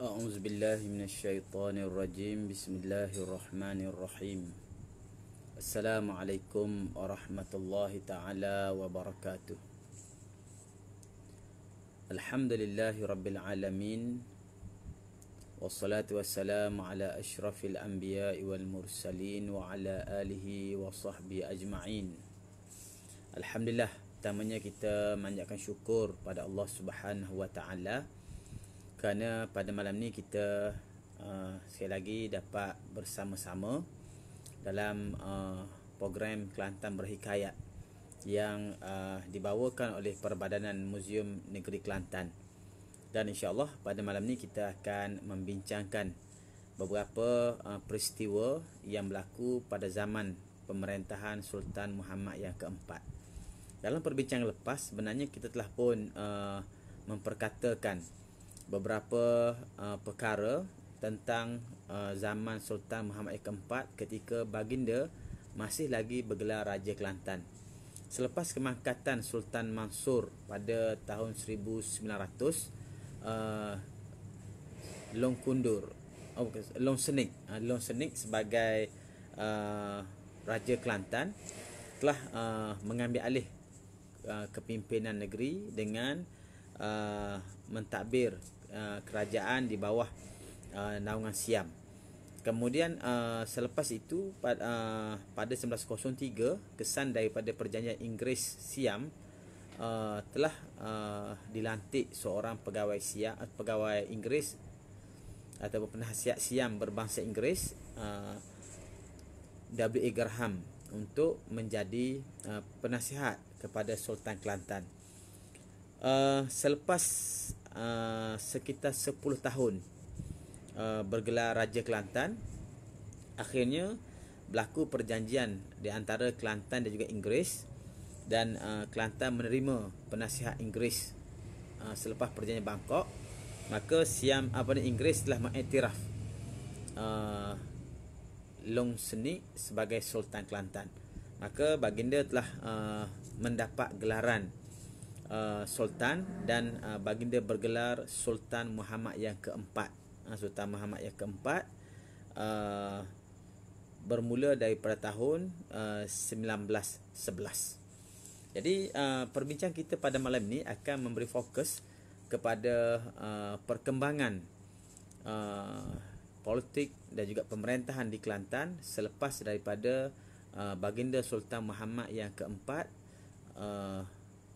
أعوذ بالله من الشيطان الرجيم بسم الله الرحمن الرحيم السلام عليكم ورحمة الله تعالى وبركاته الحمد لله رب العالمين والصلاة والسلام على أشرف الأنبياء والمرسلين وعلى آله وصحبه أجمعين الحمد لله تمنيا kita manjatkan syukur pada Allah Subhanahu wa taala kerana pada malam ni kita uh, sekali lagi dapat bersama-sama dalam uh, program Kelantan Berhikayat yang uh, dibawakan oleh Perbadanan Muzium Negeri Kelantan. Dan insyaallah pada malam ni kita akan membincangkan beberapa uh, peristiwa yang berlaku pada zaman pemerintahan Sultan Muhammad yang keempat. Dalam perbincangan lepas sebenarnya kita telah pun uh, memperkatakan beberapa uh, perkara tentang uh, zaman Sultan Muhammad IV ketika baginda masih lagi bergelar Raja Kelantan. Selepas kemangkatan Sultan Mansur pada tahun 1900, uh, Long Kundur, oh, Long Senik, uh, Long Senik sebagai uh, Raja Kelantan telah uh, mengambil alih uh, kepimpinan negeri dengan uh, mentadbir Eh, kerajaan di bawah uh, naungan Siam. Kemudian uh, selepas itu pada, uh, pada 1903 kesan daripada perjanjian Inggeris Siam uh, telah uh, dilantik seorang pegawai Siam uh, pegawai Inggeris atau penasihat Siam berbangsa Inggeris uh, W. E. Graham untuk menjadi uh, penasihat kepada Sultan Kelantan. Uh, selepas Uh, sekitar 10 tahun uh, bergelar Raja Kelantan akhirnya berlaku perjanjian di antara Kelantan dan juga Inggeris dan uh, Kelantan menerima penasihat Inggeris uh, selepas perjanjian Bangkok maka Siam apa ni Inggeris telah mengiktiraf uh, Long Seni sebagai Sultan Kelantan maka baginda telah uh, mendapat gelaran Uh, sultan dan uh, baginda bergelar Sultan Muhammad yang keempat. Uh, sultan Muhammad yang keempat uh, bermula daripada tahun uh, 1911. Jadi uh, perbincangan kita pada malam ini akan memberi fokus kepada uh, perkembangan uh, politik dan juga pemerintahan di Kelantan selepas daripada uh, baginda Sultan Muhammad yang keempat uh,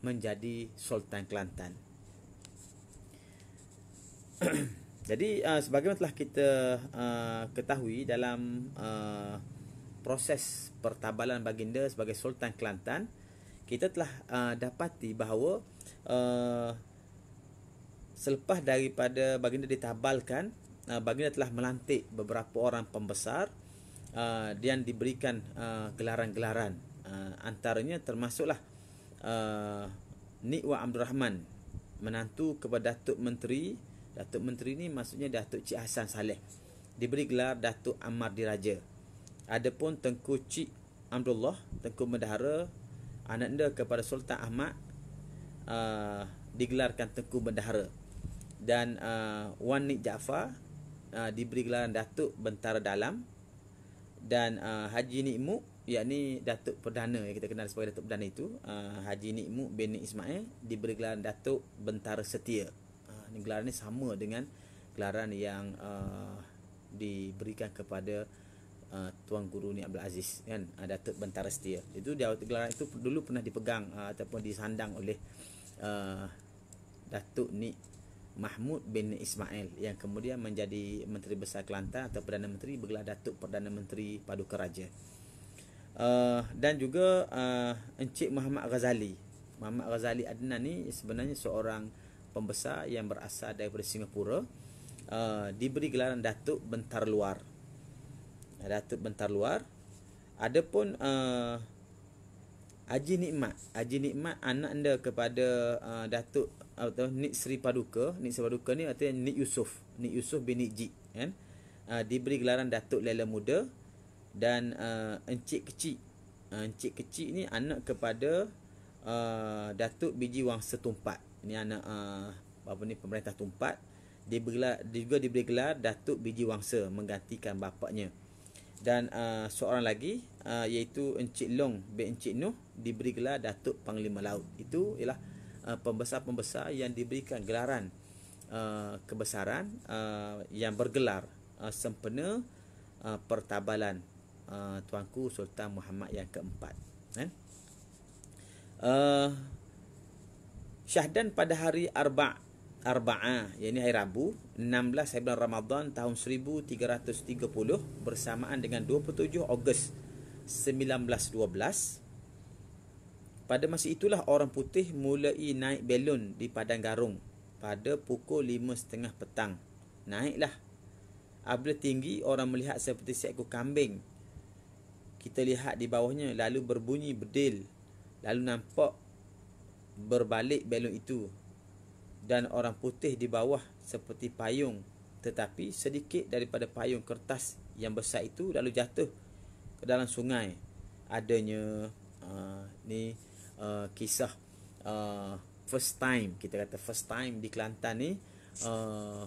menjadi Sultan Kelantan. Jadi uh, sebagaimana telah kita uh, ketahui dalam uh, proses pertabalan baginda sebagai Sultan Kelantan, kita telah uh, dapati bahawa uh, selepas daripada baginda ditabalkan, uh, baginda telah melantik beberapa orang pembesar uh, dan diberikan uh, gelaran-gelaran. Uh, antaranya termasuklah uh, eh, Nikwa Abdul Rahman menantu kepada Datuk Menteri. Datuk Menteri ni maksudnya Datuk Cik Hasan Saleh. Diberi gelar Datuk Ammar Diraja. Adapun Tengku Cik Abdullah, Tengku Mendahara, ananda kepada Sultan Ahmad uh, digelarkan Tengku Bendahara. Dan uh, Wan Nik Jaafar uh, diberi gelar Datuk Bentara Dalam. Dan uh, Haji Nikmuk ia ya, ni Datuk Perdana yang kita kenal sebagai Datuk Perdana itu uh, Haji Nikmu bin Ismail diberi gelaran Datuk Bentara Setia. Uh, gelaran ini sama dengan gelaran yang uh, diberikan kepada Uh, Tuan Guru Ni Abdul Aziz kan uh, Datuk Bentara Setia itu dia gelaran itu dulu pernah dipegang uh, ataupun disandang oleh uh, Datuk Ni Mahmud bin Ismail yang kemudian menjadi Menteri Besar Kelantan atau Perdana Menteri bergelar Datuk Perdana Menteri Paduka Raja uh, dan juga uh, Encik Muhammad Ghazali. Muhammad Ghazali Adnan ni sebenarnya seorang pembesar yang berasal daripada Singapura. Uh, diberi gelaran Datuk Bentar Luar. Ya, Datuk Bentar Luar. Adapun uh, Haji Nikmat, Haji Nikmat anak anda kepada uh, Datuk uh, atau Nik Sri Paduka, Nik Sri Paduka ni artinya Nik Yusuf, Nik Yusuf bin Nik Ji kan. Uh, diberi gelaran Datuk Lela Muda dan uh, encik kecil uh, encik kecil ni anak kepada uh, datuk biji wang setumpat ni anak uh, apa ni pemerintah tumpat dia, bergelar, dia juga diberi gelar datuk biji wangsa menggantikan bapaknya dan uh, seorang lagi uh, iaitu encik long bin encik nuh diberi gelar datuk panglima laut itu ialah uh, pembesar-pembesar yang diberikan gelaran Uh, kebesaran uh, yang bergelar uh, sempena uh, pertabalan Ah, tuanku Sultan Muhammad yang keempat. Eh? Uh, Syahdan pada hari Arba' Arba'ah, yakni hari Rabu, 16 hari bulan Ramadan tahun 1330 bersamaan dengan 27 Ogos 1912. Pada masa itulah orang putih mulai naik belon di Padang Garung pada pukul 5.30 petang. Naiklah. Apabila tinggi, orang melihat seperti seekor kambing kita lihat di bawahnya lalu berbunyi bedil lalu nampak berbalik balon itu dan orang putih di bawah seperti payung tetapi sedikit daripada payung kertas yang besar itu lalu jatuh ke dalam sungai adanya uh, ni uh, kisah uh, first time kita kata first time di Kelantan ni uh,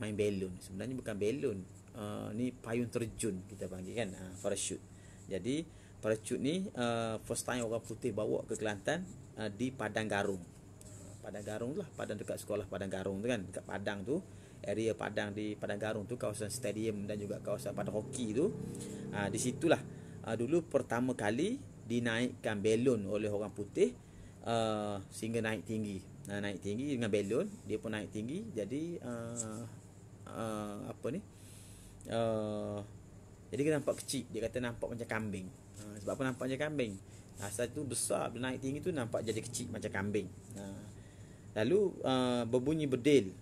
main balon sebenarnya bukan balon uh, ni payung terjun kita panggil kan uh, parachute jadi parachute ni uh, first time orang putih bawa ke Kelantan uh, di Padang Garung Padang Garung lah Padang dekat sekolah Padang Garung tu kan dekat Padang tu area Padang di Padang Garung tu kawasan stadium dan juga kawasan Padang Hoki tu uh, di situlah uh, dulu pertama kali dinaikkan belon oleh orang putih uh, sehingga naik tinggi uh, naik tinggi dengan belon dia pun naik tinggi jadi uh, uh, apa ni uh, uh, jadi dia nampak kecil dia kata nampak macam kambing uh, sebab apa nampak macam kambing asal tu besar bila naik tinggi tu nampak jadi kecil macam kambing uh, lalu uh, berbunyi bedil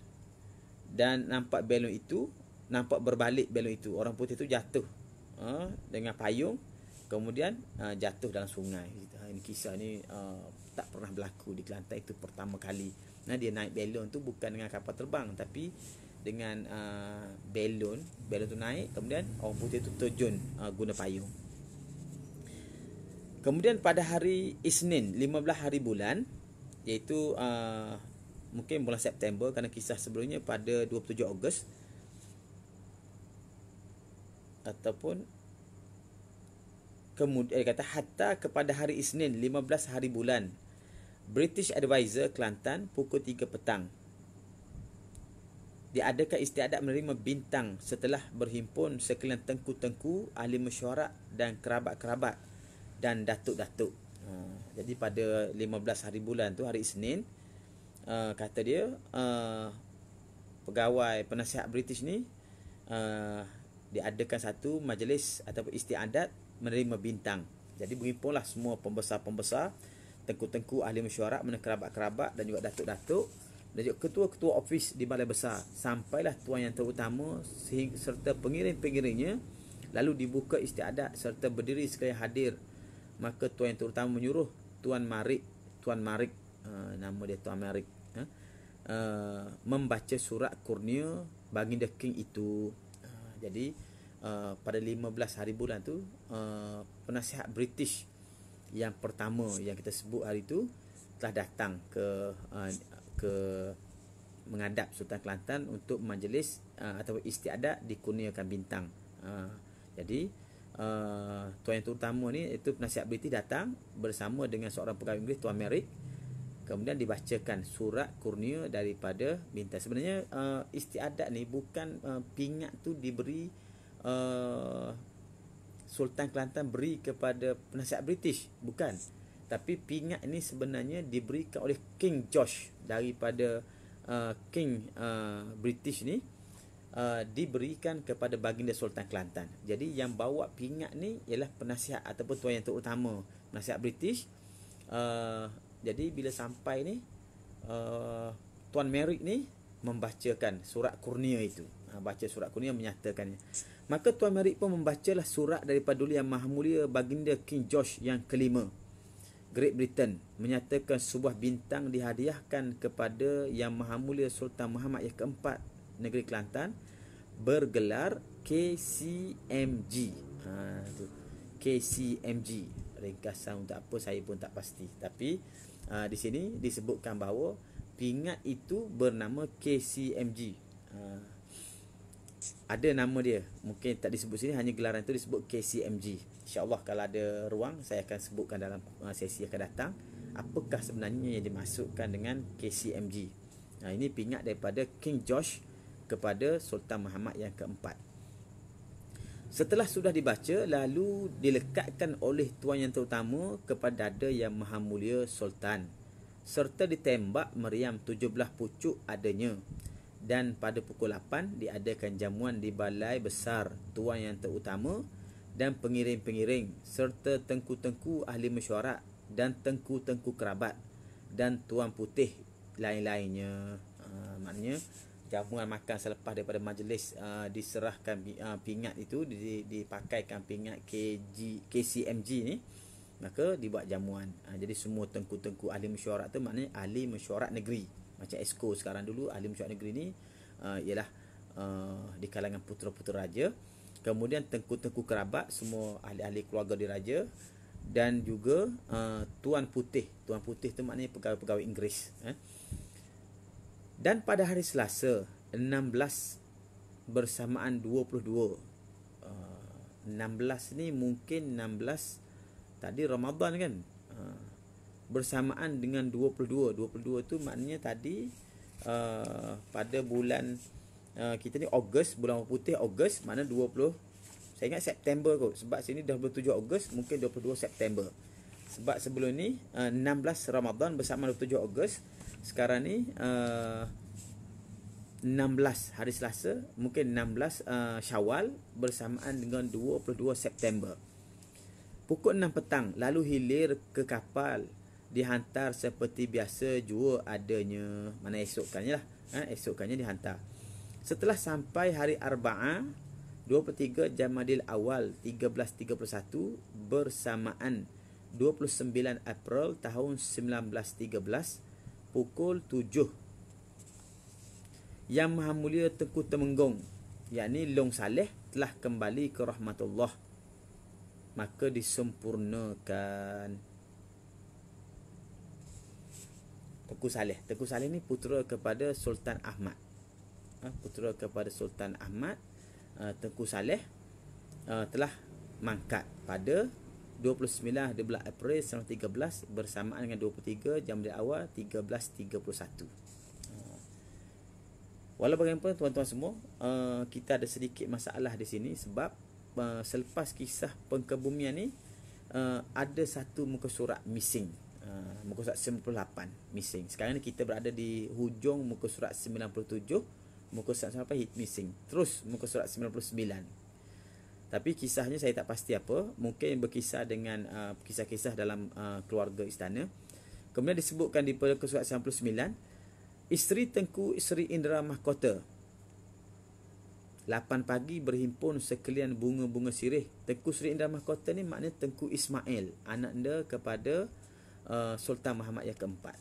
dan nampak balon itu nampak berbalik balon itu orang putih tu jatuh uh, dengan payung kemudian uh, jatuh dalam sungai ini kisah ni uh, tak pernah berlaku di Kelantan itu pertama kali nah dia naik balon tu bukan dengan kapal terbang tapi dengan uh, balon balon tu naik kemudian orang putih tu terjun uh, guna payung kemudian pada hari Isnin 15 hari bulan iaitu uh, mungkin bulan September kerana kisah sebelumnya pada 27 Ogos ataupun kemudian dia kata hatta kepada hari Isnin 15 hari bulan British Advisor Kelantan pukul 3 petang diadakan istiadat menerima bintang setelah berhimpun sekalian tengku-tengku, ahli mesyuarat dan kerabat-kerabat dan datuk-datuk. Uh, jadi pada 15 hari bulan tu hari Isnin uh, ha, kata dia uh, pegawai penasihat British ni uh, diadakan satu majlis ataupun istiadat menerima bintang. Jadi berhimpunlah semua pembesar-pembesar, tengku-tengku ahli mesyuarat, menerima kerabat-kerabat dan juga datuk-datuk dan juga ketua-ketua ofis di balai besar sampailah tuan yang terutama serta pengiring-pengiringnya lalu dibuka istiadat serta berdiri sekalian hadir maka tuan yang terutama menyuruh tuan Marik tuan Marik eh, nama dia tuan Marik eh, eh, membaca surat kurnia the king itu jadi uh, pada 15 hari bulan tu penasihat British yang pertama yang kita sebut hari tu telah datang ke uh, ke mengadap Sultan Kelantan untuk majlis uh, atau istiadat di Kurniakan bintang. Uh, jadi uh, tuan yang terutama ni itu penasihat British datang bersama dengan seorang pegawai Inggeris Tuan Merrick kemudian dibacakan surat kurnia daripada bintang. Sebenarnya uh, istiadat ni bukan uh, pingat tu diberi uh, Sultan Kelantan beri kepada penasihat British, bukan tapi pingat ini sebenarnya diberikan oleh King George daripada uh, King uh, British ni uh, diberikan kepada baginda Sultan Kelantan. Jadi yang bawa pingat ni ialah penasihat ataupun tuan yang terutama, penasihat British. Uh, jadi bila sampai ni uh, tuan Merrick ni membacakan surat kurnia itu. Uh, baca surat kurnia menyatakan Maka tuan Merrick pun membacalah surat daripada Duli Yang Maha Mulia baginda King George yang kelima. Great Britain menyatakan sebuah bintang dihadiahkan kepada Yang Maha Mulia Sultan Muhammad yang keempat negeri Kelantan bergelar KCMG. Ha, tu. KCMG. Ringkasan untuk apa saya pun tak pasti. Tapi uh, di sini disebutkan bahawa pingat itu bernama KCMG. Uh, ha ada nama dia mungkin tak disebut sini hanya gelaran tu disebut KCMG insyaallah kalau ada ruang saya akan sebutkan dalam uh, sesi akan datang apakah sebenarnya yang dimasukkan dengan KCMG nah ini pingat daripada King George kepada Sultan Muhammad yang keempat setelah sudah dibaca lalu dilekatkan oleh tuan yang terutama kepada dada yang maha mulia sultan serta ditembak meriam 17 pucuk adanya dan pada pukul 8 diadakan jamuan di balai besar tuan yang terutama dan pengiring-pengiring serta tengku-tengku ahli mesyuarat dan tengku-tengku kerabat dan tuan putih lain-lainnya uh, maknanya jamuan makan selepas daripada majlis uh, diserahkan uh, pingat itu dipakaikan pingat KG KCMG ni maka dibuat jamuan uh, jadi semua tengku-tengku ahli mesyuarat tu maknanya ahli mesyuarat negeri macam esko sekarang dulu ahli mesyuarat negeri ni uh, ialah uh, di kalangan putera-putera raja kemudian tengku-tengku kerabat semua ahli-ahli keluarga diraja dan juga uh, tuan putih tuan putih tu maknanya pegawai-pegawai Inggeris eh dan pada hari Selasa 16 bersamaan 22 uh, 16 ni mungkin 16 tadi Ramadan kan uh, bersamaan dengan 22 22 tu maknanya tadi uh, pada bulan uh, kita ni Ogos bulan putih Ogos mana 20 saya ingat September kot sebab sini dah 27 Ogos mungkin 22 September sebab sebelum ni uh, 16 Ramadan bersama 27 Ogos sekarang ni uh, 16 hari Selasa mungkin 16 uh, Syawal bersamaan dengan 22 September pukul 6 petang lalu hilir ke kapal dihantar seperti biasa jua adanya mana esokkannya lah eh, esokannya dihantar setelah sampai hari Arba'a 23 Jamadil Awal 1331 bersamaan 29 April tahun 1913 pukul 7 Yang Maha Mulia Tengku Temenggong yakni Long Saleh telah kembali ke rahmatullah maka disempurnakan Tengku Saleh. Tengku Saleh ni putera kepada Sultan Ahmad. Ha, putera kepada Sultan Ahmad ha, Tengku Saleh ha, telah mangkat pada 29 April 1913 bersamaan dengan 23 jam dia awal 13.31 Walau bagaimanapun tuan-tuan semua Kita ada sedikit masalah di sini Sebab selepas kisah pengkebumian ni Ada satu muka surat missing Ah, muka surat 98 missing. Sekarang ni kita berada di hujung muka surat 97, muka surat apa hit missing. Terus muka surat 99. Tapi kisahnya saya tak pasti apa, mungkin berkisar dengan uh, kisah-kisah dalam uh, keluarga istana. Kemudian disebutkan di muka surat 99, isteri Tengku Sri Indra Mahkota. 8 pagi berhimpun sekalian bunga-bunga sirih. Tengku Sri Indra Mahkota ni maknanya Tengku Ismail, anak dia kepada Uh, Sultan Muhammad yang keempat.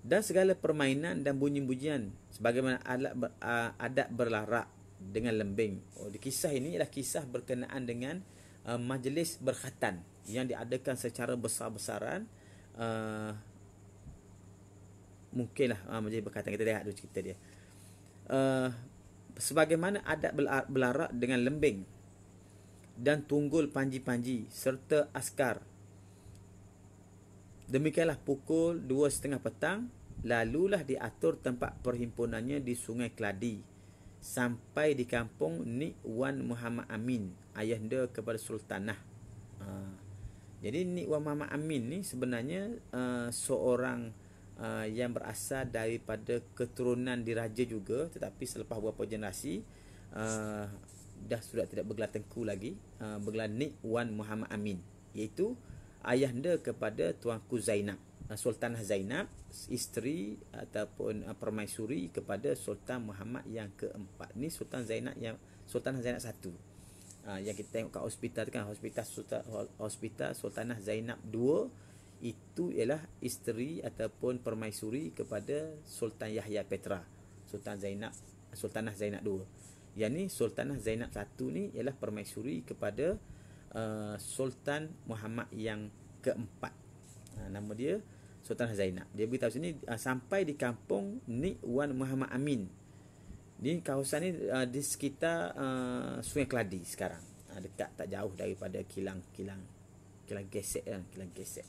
Dan segala permainan dan bunyi-bunyian sebagaimana alat ber, uh, adat berlarak dengan lembing. Oh, kisah ini adalah kisah berkenaan dengan uh, majlis berkhatan yang diadakan secara besar-besaran uh, mungkinlah uh, majlis berkhatan kita lihat dulu cerita dia. Uh, sebagaimana adat berlarak dengan lembing dan tunggul panji-panji serta askar. Demikianlah pukul 2.30 petang, lalulah diatur tempat perhimpunannya di Sungai Keladi sampai di kampung Nik Wan Muhammad Amin, ayahnya kepada Sultanah. Uh, jadi Nik Wan Muhammad Amin ni sebenarnya uh, seorang uh, yang berasal daripada keturunan diraja juga tetapi selepas beberapa generasi uh, dah sudah tidak bergelar Tengku lagi uh, ha, bergelar Nik Wan Muhammad Amin iaitu ayah anda kepada tuanku Zainab ha, Sultanah Zainab isteri ataupun uh, permaisuri kepada Sultan Muhammad yang keempat ni Sultan Zainab yang Sultanah Zainab satu uh, yang kita tengok kat hospital tu kan hospital Sultan hospital Sultanah Zainab dua itu ialah isteri ataupun permaisuri kepada Sultan Yahya Petra Sultan Zainab Sultanah Zainab II yang ni Sultanah Zainab I ni ialah permaisuri kepada uh, Sultan Muhammad yang keempat. Uh, nama dia Sultanah Zainab. Dia beritahu sini uh, sampai di kampung Nik Nikwan Muhammad Amin. Di kawasan ni uh, di sekitar uh, Sungai Keladi sekarang. Uh, dekat tak jauh daripada kilang-kilang kilang gesek kan, kilang gesek.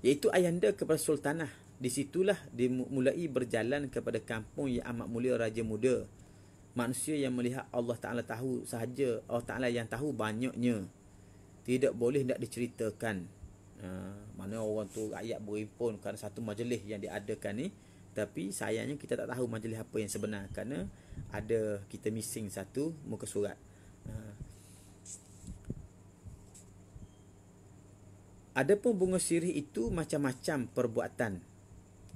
Iaitu ayanda kepada Sultanah di situlah dimulai berjalan kepada kampung yang amat mulia raja muda. Manusia yang melihat Allah Ta'ala tahu sahaja, Allah Ta'ala yang tahu banyaknya. Tidak boleh nak diceritakan. Ha, mana orang tu rakyat berimpun kerana satu majlis yang diadakan ni. Tapi sayangnya kita tak tahu majlis apa yang sebenar. Kerana ada kita missing satu muka surat. Ha. Adapun bunga sirih itu macam-macam perbuatan.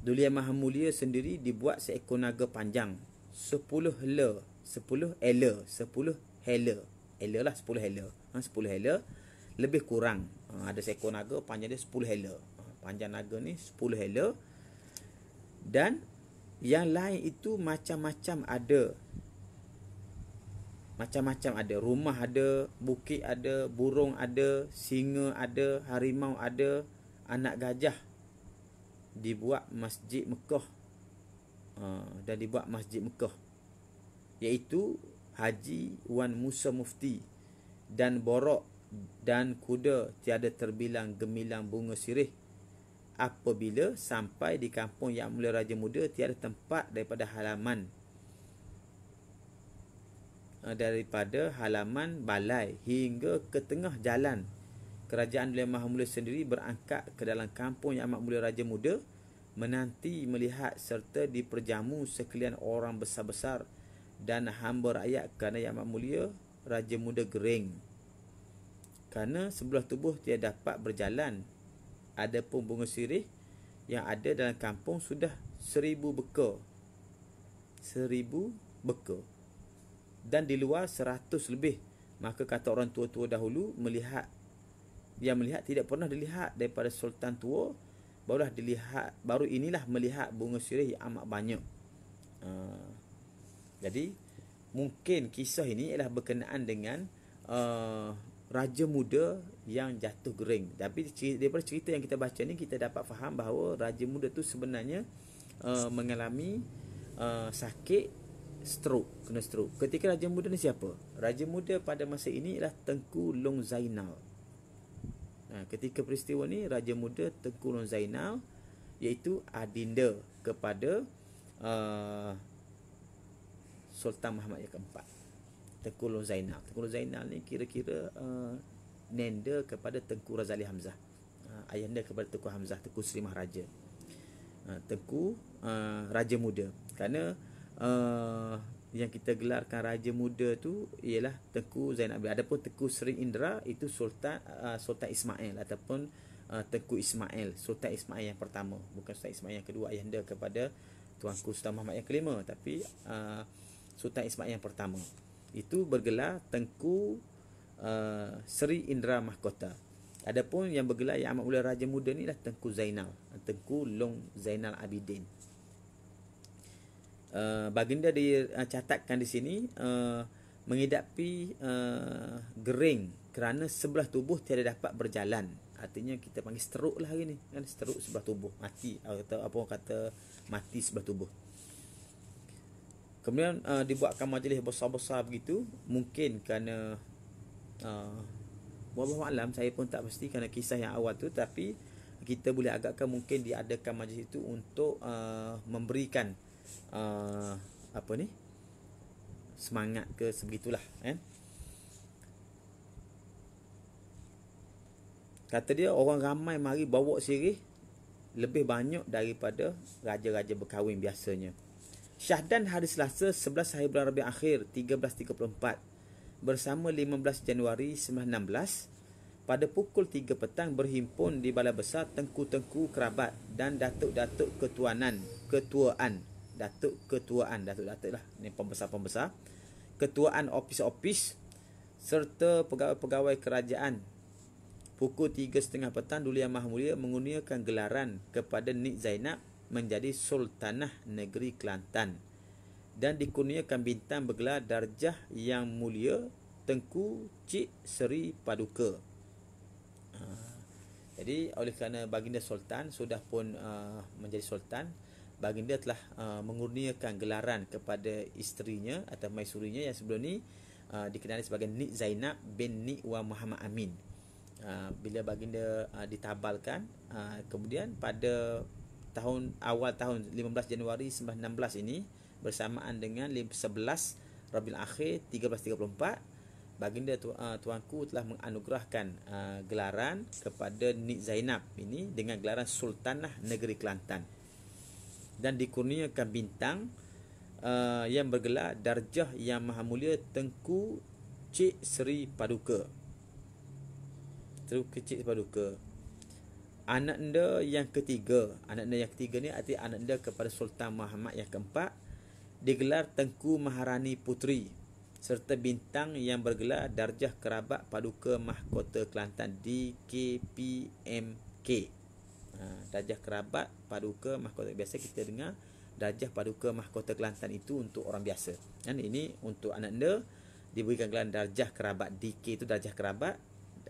Duli Yang Maha Mulia sendiri dibuat seekor naga panjang sepuluh hela sepuluh hela sepuluh hela hela lah sepuluh hela ha, sepuluh hela lebih kurang ha, ada seekor naga panjang dia 10 hela ha, panjang naga ni 10 hela dan yang lain itu macam-macam ada macam-macam ada rumah ada bukit ada burung ada singa ada harimau ada anak gajah dibuat masjid Mekah ah, dan dibuat masjid Mekah iaitu Haji Wan Musa Mufti dan borok dan kuda tiada terbilang gemilang bunga sirih apabila sampai di kampung yang mulia raja muda tiada tempat daripada halaman ah, daripada halaman balai hingga ke tengah jalan kerajaan Yang Maha Mulia sendiri berangkat ke dalam kampung Yang Amat Mulia Raja Muda menanti melihat serta diperjamu sekalian orang besar-besar dan hamba rakyat kerana Yang Amat Mulia Raja Muda gering. Kerana sebelah tubuh tidak dapat berjalan. Adapun bunga sirih yang ada dalam kampung sudah seribu beka. Seribu beka. Dan di luar seratus lebih. Maka kata orang tua-tua dahulu melihat yang melihat tidak pernah dilihat daripada sultan tua barulah dilihat baru inilah melihat bunga sirih yang amat banyak uh, jadi mungkin kisah ini ialah berkenaan dengan uh, raja muda yang jatuh gering tapi daripada cerita yang kita baca ni kita dapat faham bahawa raja muda tu sebenarnya uh, mengalami uh, sakit stroke kena stroke ketika raja muda ni siapa raja muda pada masa ini ialah tengku long zainal Ha, ketika peristiwa ni raja muda Tengku Long Zainal iaitu adinda kepada uh, Sultan Muhammad yang keempat Tengku Long Zainal Tengku Long Zainal ni kira-kira uh, nenda kepada Tengku Razali Hamzah uh, ayahnya kepada Tengku Hamzah Tengku Sri Mahraja uh, ha, Tengku uh, raja muda kerana uh, yang kita gelarkan raja muda tu ialah Tengku Zainal Abidin. Adapun Tengku Sri Indra itu Sultan uh, Sultan Ismail ataupun uh, Tengku Ismail, Sultan Ismail yang pertama, bukan Sultan Ismail yang kedua ayahanda kepada Tuanku Sultan Muhammad yang kelima, tapi uh, Sultan Ismail yang pertama. Itu bergelar Tengku uh, Sri Indra Mahkota. Adapun yang bergelar yang amat mulia raja muda ni lah Tengku Zainal, Tengku Long Zainal Abidin. Eh, baginda dicatatkan eh, di sini uh, eh, mengidapi uh, gering kerana sebelah tubuh tiada dapat berjalan artinya kita panggil stroke lah hari ni kan stroke sebelah tubuh mati atau apa orang kata mati sebelah tubuh kemudian uh, dibuatkan majlis besar-besar begitu mungkin kerana uh, buah malam saya pun tak pasti kerana kisah yang awal tu tapi kita boleh agakkan mungkin diadakan majlis itu untuk uh, memberikan uh, apa ni semangat ke sebegitulah eh? kata dia orang ramai mari bawa sirih lebih banyak daripada raja-raja berkahwin biasanya Syahdan hari Selasa 11 hari bulan Rabiul Akhir 1334 bersama 15 Januari 1916 pada pukul 3 petang berhimpun di Balai Besar Tengku-Tengku Kerabat dan Datuk-Datuk Ketuanan Ketuaan datuk ketuaan datuk datuk lah ni pembesar pembesar ketuaan ofis-ofis serta pegawai-pegawai kerajaan pukul 3.30 petang Duli Yang Maha Mulia mengurniakan gelaran kepada Nik Zainab menjadi Sultanah Negeri Kelantan dan dikurniakan bintang bergelar darjah yang mulia Tengku Cik Seri Paduka. Ah. Jadi oleh kerana baginda Sultan sudah pun uh, menjadi Sultan, baginda telah uh, mengurniakan gelaran kepada isterinya atau maisurinya yang sebelum ni uh, dikenali sebagai Ni Zainab bin Ni wa Muhammad Amin. Uh, bila baginda uh, ditabalkan uh, kemudian pada tahun awal tahun 15 Januari 1916 ini bersamaan dengan 11 Rabiul Akhir 1334 baginda tu, uh, tuanku telah menganugerahkan uh, gelaran kepada Nik Zainab ini dengan gelaran Sultanah Negeri Kelantan dan dikurniakan bintang uh, yang bergelar darjah yang maha mulia Tengku Cik Seri Paduka. Tengku Cik Seri Paduka. Anak anda yang ketiga, anak anda yang ketiga ni arti anak anda kepada Sultan Muhammad yang keempat digelar Tengku Maharani Putri serta bintang yang bergelar darjah kerabat paduka mahkota Kelantan DKPMK. Ah, dajah kerabat paduka mahkota biasa kita dengar dajah paduka mahkota Kelantan itu untuk orang biasa dan ini untuk anak anda diberikan gelaran darjah kerabat DK itu darjah kerabat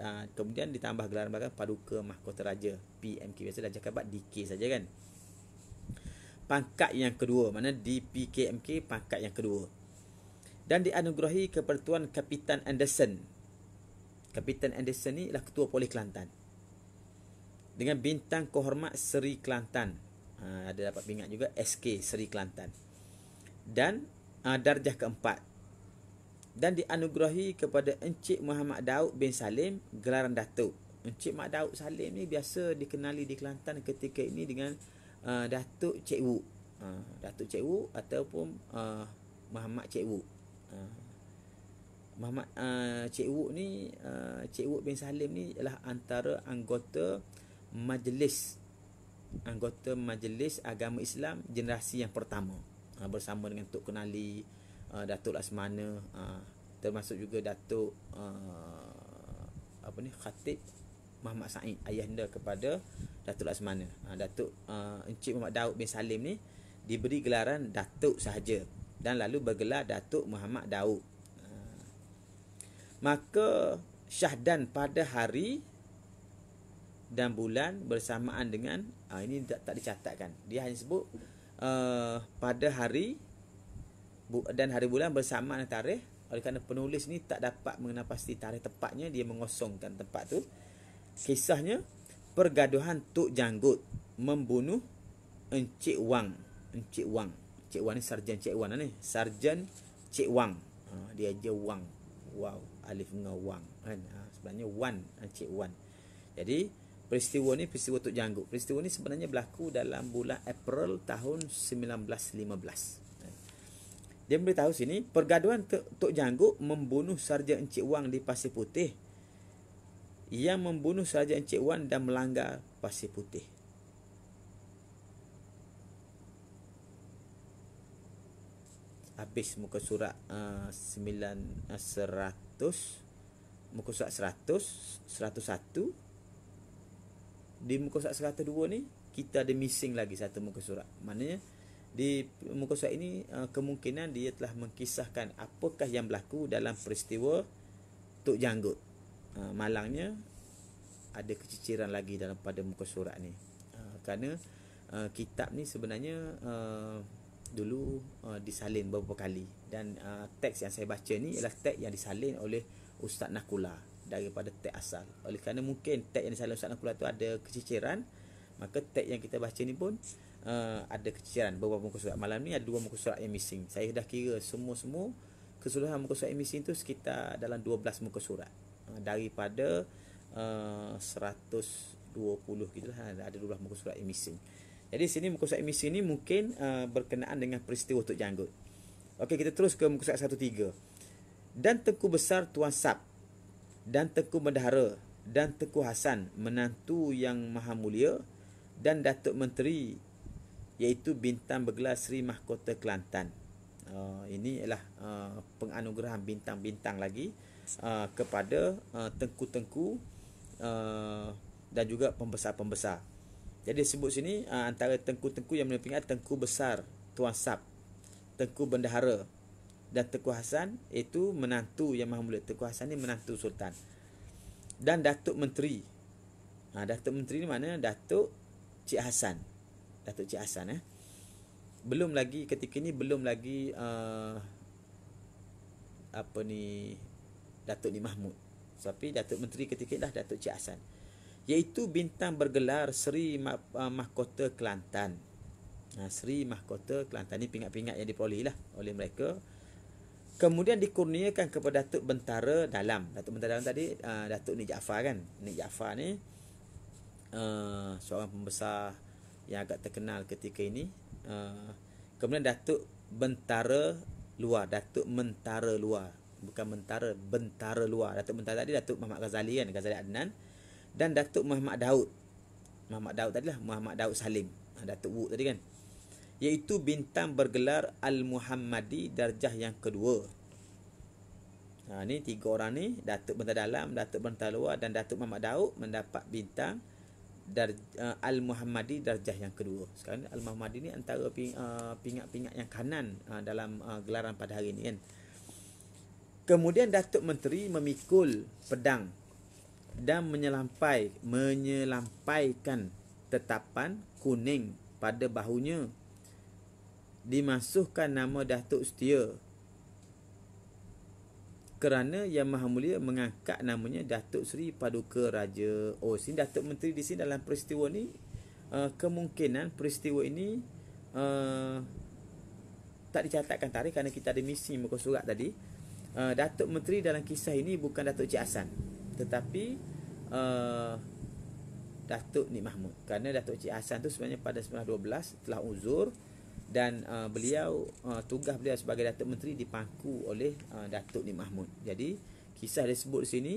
uh, kemudian ditambah gelaran bahkan paduka mahkota raja PMK biasa darjah kerabat DK saja kan pangkat yang kedua mana DPKMK pangkat yang kedua dan dianugerahi kepertuan Kapitan Anderson Kapitan Anderson ni ialah ketua polis Kelantan dengan bintang kehormat Seri Kelantan. Ha, ada dapat bingat juga SK Seri Kelantan. Dan uh, darjah keempat. Dan dianugerahi kepada Encik Muhammad Daud bin Salim gelaran Datuk. Encik Muhammad Daud Salim ni biasa dikenali di Kelantan ketika ini dengan uh, Datuk Cik Wu. Uh, Datuk Cik Wu ataupun uh, Muhammad Cik Wu. Uh, Muhammad uh, Cik Wu ni, uh, Cik Wu bin Salim ni ialah antara anggota majlis anggota majlis agama Islam generasi yang pertama uh, bersama dengan Tok Kenali uh, Datuk Lasmana uh, termasuk juga Datuk uh, apa ni Khatib Muhammad Said ayahanda kepada Datuk Lasmana uh, Datuk uh, Encik Muhammad Daud bin Salim ni diberi gelaran Datuk sahaja dan lalu bergelar Datuk Muhammad Daud uh, maka Syahdan pada hari dan bulan bersamaan dengan uh, ini tak, tak dicatatkan. Dia hanya sebut uh, pada hari bu, dan hari bulan bersamaan dengan tarikh. Oleh kerana penulis ni tak dapat mengenal pasti tarikh tepatnya, dia mengosongkan tempat tu. Kisahnya pergaduhan Tok Janggut membunuh Encik Wang. Encik Wang. Encik Wang ni sarjan Cik Wang lah ni. Sarjan Cik Wang. Ha, dia je Wang. Wow, alif dengan Wang kan. Ha, sebenarnya Wan Encik Wang. Jadi peristiwa ni peristiwa Tok janggu. Peristiwa ni sebenarnya berlaku dalam bulan April tahun 1915. Dia beritahu sini, pergaduan Tok janggu membunuh Sarja Encik Wang di Pasir Putih Ia membunuh Sarja Encik Wang dan melanggar Pasir Putih. Habis muka surat uh, 9, uh, 100 muka surat 100 101 di muka surat 102 ni kita ada missing lagi satu muka surat. Maknanya di muka surat ini uh, kemungkinan dia telah mengkisahkan apakah yang berlaku dalam peristiwa Tok Janggut. Uh, malangnya ada keciciran lagi dalam pada muka surat ni. Uh, kerana kitab ni sebenarnya dulu disalin beberapa kali dan teks yang saya baca ni ialah teks yang disalin oleh Ustaz Nakula daripada teks asal. Oleh kerana mungkin teks yang disalin Ustaz Nakula tu ada keciciran, maka teks yang kita baca ni pun uh, ada keciciran. Beberapa muka surat malam ni ada dua muka surat yang missing. Saya dah kira semua-semua keseluruhan muka surat yang missing tu sekitar dalam 12 muka surat. Uh, daripada uh, 120 gitulah ada 12 muka surat yang missing. Jadi sini muka surat emisi ni mungkin uh, berkenaan dengan peristiwa Tok Janggut. Okey kita terus ke muka surat 13. Dan tengku besar Tuan Sab dan Tengku Mendahara dan Tengku Hasan menantu yang maha mulia dan Datuk Menteri iaitu bintang bergelar Sri Mahkota Kelantan. Uh, ini ialah uh, penganugerahan bintang-bintang lagi uh, kepada uh, tengku-tengku uh, uh, dan juga pembesar-pembesar. Jadi sebut sini uh, antara tengku-tengku yang mempunyai tengku besar Tuan Sab, tengku bendahara Datuk Hasan itu menantu Yang Maha Mulia Datuk Hasan ni menantu Sultan dan Datuk Menteri. Ha, Datuk Menteri ni mana? Datuk Cik Hasan. Datuk Cik Hasan eh. Belum lagi ketika ni belum lagi uh, apa ni Datuk Ni Mahmud. Tapi Datuk Menteri ketika dah Datuk Cik Hasan. Iaitu bintang bergelar Seri Mah- uh, Mahkota Kelantan. Ha, Seri Mahkota Kelantan ni pingat-pingat yang dipolih lah oleh mereka. Kemudian dikurniakan kepada Datuk Bentara Dalam. Datuk Bentara Dalam tadi, uh, Datuk Nik Jaafar kan. Nik Jaafar ni, uh, seorang pembesar yang agak terkenal ketika ini. Uh, kemudian Datuk Bentara Luar. Datuk Mentara Luar. Bukan Mentara, Bentara Luar. Datuk Mentara tadi, Datuk Muhammad Ghazali kan. Ghazali Adnan. Dan Datuk Muhammad Daud. Muhammad Daud tadi lah. Muhammad Daud Salim. Datuk Wood tadi kan iaitu bintang bergelar Al-Muhammadi darjah yang kedua. Ha ni tiga orang ni Datuk Bentar Dalam, Datuk Bentar Luar dan Datuk Muhammad Daud mendapat bintang dar, uh, Al-Muhammadi darjah yang kedua. Sekarang Al-Muhammadi ni antara ping, uh, eh, pingat-pingat yang kanan uh, dalam uh, gelaran pada hari ini kan. Kemudian Datuk Menteri memikul pedang dan menyelampai menyelampaikan tetapan kuning pada bahunya dimasukkan nama Datuk Setia kerana Yang Maha Mulia mengangkat namanya Datuk Seri Paduka Raja. Oh, sini Datuk Menteri di sini dalam peristiwa ni uh, kemungkinan peristiwa ini uh, tak dicatatkan tarikh kerana kita ada misi muka surat tadi. Uh, Datuk Menteri dalam kisah ini bukan Datuk Cik Hasan tetapi uh, Datuk Ni Mahmud. Kerana Datuk Cik Hasan tu sebenarnya pada 1912 telah uzur dan uh, beliau uh, tugas beliau sebagai datuk menteri dipangku oleh uh, datuk ni Mahmud. Jadi kisah dia sebut di sini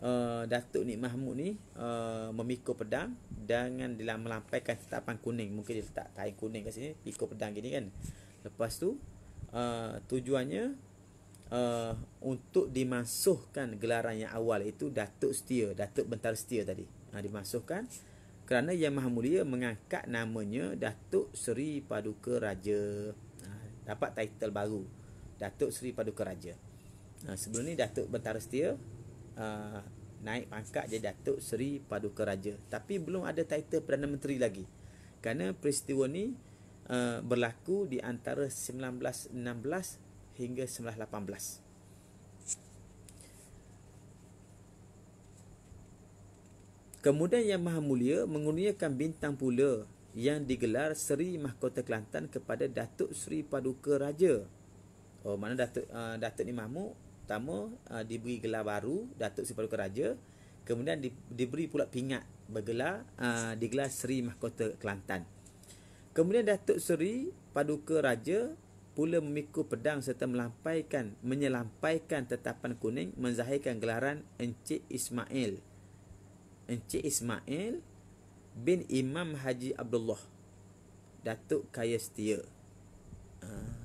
uh, datuk ni Mahmud ni uh, memikul pedang dengan dalam melampaikan tetapan kuning. Mungkin dia letak tahi kuning kat sini, pikul pedang gini kan. Lepas tu uh, tujuannya uh, untuk dimasukkan gelaran yang awal itu datuk setia, datuk bentar setia tadi. Uh, dimasukkan kerana Yang Maha Mulia mengangkat namanya Datuk Seri Paduka Raja. Ha, dapat title baru. Datuk Seri Paduka Raja. Ha, sebelum ni Datuk Bentara Setia ha, naik pangkat jadi Datuk Seri Paduka Raja. Tapi belum ada title Perdana Menteri lagi. Kerana peristiwa ni uh, berlaku di antara 1916 hingga 1918. Kemudian Yang Maha Mulia mengurniakan bintang pula yang digelar Seri Mahkota Kelantan kepada Datuk Seri Paduka Raja. Oh, mana Datuk uh, Datuk ni Mahmud pertama uh, diberi gelar baru Datuk Seri Paduka Raja, kemudian di, diberi pula pingat bergelar uh, digelar Seri Mahkota Kelantan. Kemudian Datuk Seri Paduka Raja pula memikul pedang serta melampaikan menyelampaikan tetapan kuning menzahirkan gelaran Encik Ismail Encik Ismail bin Imam Haji Abdullah Datuk Kaya Setia uh,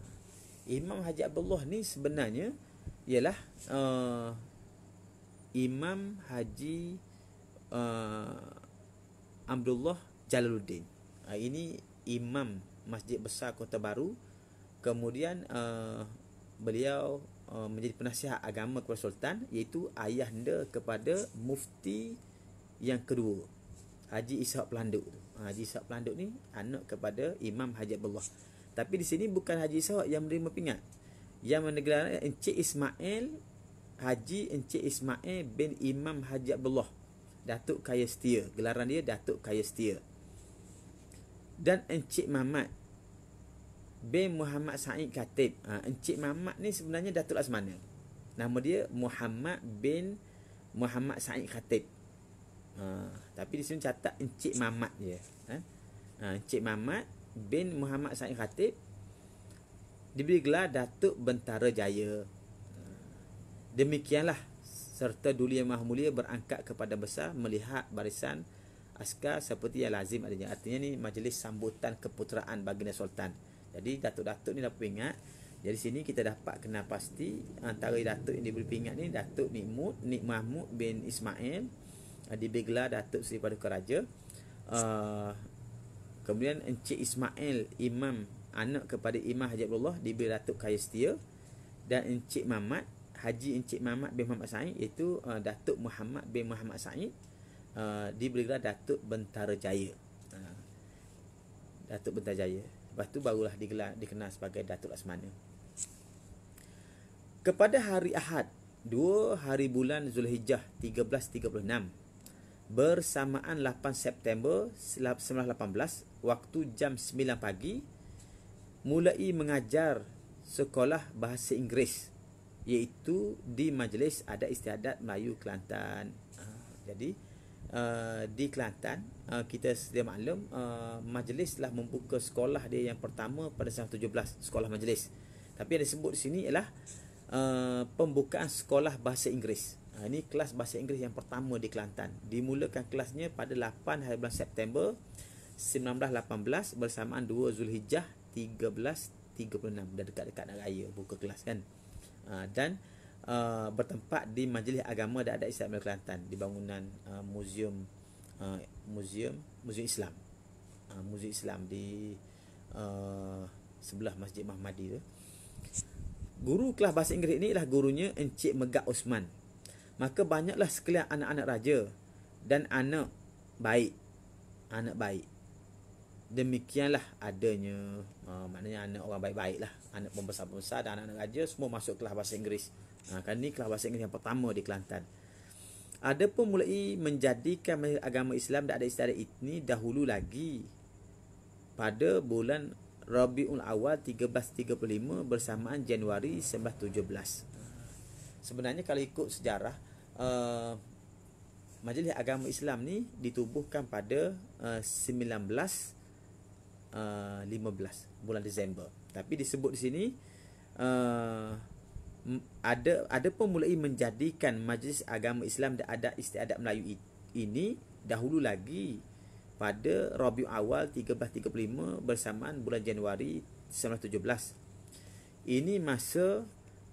Imam Haji Abdullah ni sebenarnya ialah uh, Imam Haji uh, Abdullah Jalaluddin uh, Ini Imam Masjid Besar Kota Baru Kemudian uh, beliau uh, menjadi penasihat agama kepada Sultan Iaitu ayah anda kepada Mufti Mufti yang kedua Haji Ishak Pelanduk ha, Haji Ishak Pelanduk ni anak kepada Imam Haji Abdullah tapi di sini bukan Haji Ishak yang menerima pingat yang menegelar Encik Ismail Haji Encik Ismail bin Imam Haji Abdullah Datuk Kaya Setia gelaran dia Datuk Kaya Setia dan Encik Mamat bin Muhammad Said Khatib ha, Encik Mamat ni sebenarnya Datuk Azmana Nama dia Muhammad bin Muhammad Said Khatib Ha, tapi di sini catat Encik Mamat je. Ha? Uh, Encik Mamat bin Muhammad Said Khatib diberi gelar Datuk Bentara Jaya. Ha, demikianlah serta Duli Yang Maha Mulia berangkat kepada besar melihat barisan askar seperti yang lazim adanya. Artinya ni majlis sambutan keputeraan Baginda Sultan. Jadi datuk-datuk ni dah peringat. Jadi sini kita dapat kenal pasti antara datuk yang diberi pingat ni Datuk Nikmud, Nik Mahmud bin Ismail Ah, Di gelar Datuk sri pada keraja, Uh, ah, kemudian Encik Ismail Imam anak kepada Imam Haji Abdullah diberi Datuk Kaya Setia dan Encik Mamat Haji Encik Mamat bin Muhammad Said iaitu uh, Datuk Muhammad bin Muhammad Said uh, diberi gelar Datuk Bentara Jaya. Uh, Datuk Bentara Jaya. Lepas tu barulah digelar dikenal sebagai Datuk Asmana. Kepada hari Ahad, dua hari bulan Zulhijjah 1336 bersamaan 8 September 1918 waktu jam 9 pagi mulai mengajar sekolah bahasa Inggeris iaitu di Majlis Adat Istiadat Melayu Kelantan. Ah, jadi uh, di Kelantan uh, kita sedia maklum uh, majlis telah membuka sekolah dia yang pertama pada 17 sekolah majlis. Tapi yang disebut di sini ialah uh, pembukaan sekolah bahasa Inggeris. Ha, ini kelas bahasa Inggeris yang pertama di Kelantan. Dimulakan kelasnya pada 8 hari bulan September 1918 bersamaan 2 Zulhijjah 1336 dan dekat-dekat nak raya buka kelas kan. Ha, dan uh, bertempat di Majlis Agama dan Adat Islam Melayu Kelantan di bangunan uh, ha, Museum uh, ha, Museum Museum Islam. Uh, Museum Islam di uh, sebelah Masjid Mahmadi tu. Guru kelas bahasa Inggeris ni ialah gurunya Encik Megat Osman maka banyaklah sekalian anak-anak raja dan anak baik anak baik demikianlah adanya uh, maknanya anak orang baik-baik lah anak pembesar-pembesar dan anak-anak raja semua masuk kelas bahasa Inggeris uh, kan ni kelas bahasa Inggeris yang pertama di Kelantan ada pun mulai menjadikan agama Islam dan ada istilah itni dahulu lagi pada bulan Rabiul Awal 1335 bersamaan Januari 1917. Sebenarnya kalau ikut sejarah Eh, majlis Agama Islam ni ditubuhkan pada uh, 19 15 bulan Disember. Tapi disebut di sini uh, ada ada pemulai menjadikan Majlis Agama Islam dan Adat Istiadat Melayu ini dahulu lagi pada Rabiul Awal 1335 bersamaan bulan Januari 1917. Ini masa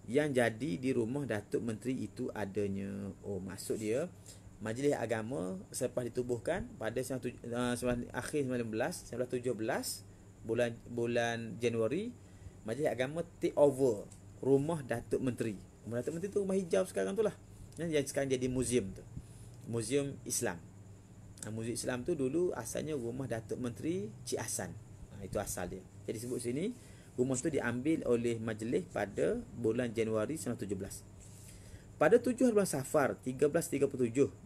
yang jadi di rumah Datuk Menteri itu adanya. Oh, maksud dia Majlis Agama selepas ditubuhkan pada 19, uh, eh, akhir 19, 1917 bulan bulan Januari, Majlis Agama take over rumah Datuk Menteri. Rumah Datuk Menteri tu rumah hijau sekarang tu lah. Yang, sekarang jadi muzium tu. Muzium Islam. Ha, muzium Islam tu dulu asalnya rumah Datuk Menteri Cik Hasan. Ha, itu asal dia. Jadi sebut sini, Rumus itu diambil oleh majlis pada bulan Januari 1917. Pada 7 hari bulan Safar 1337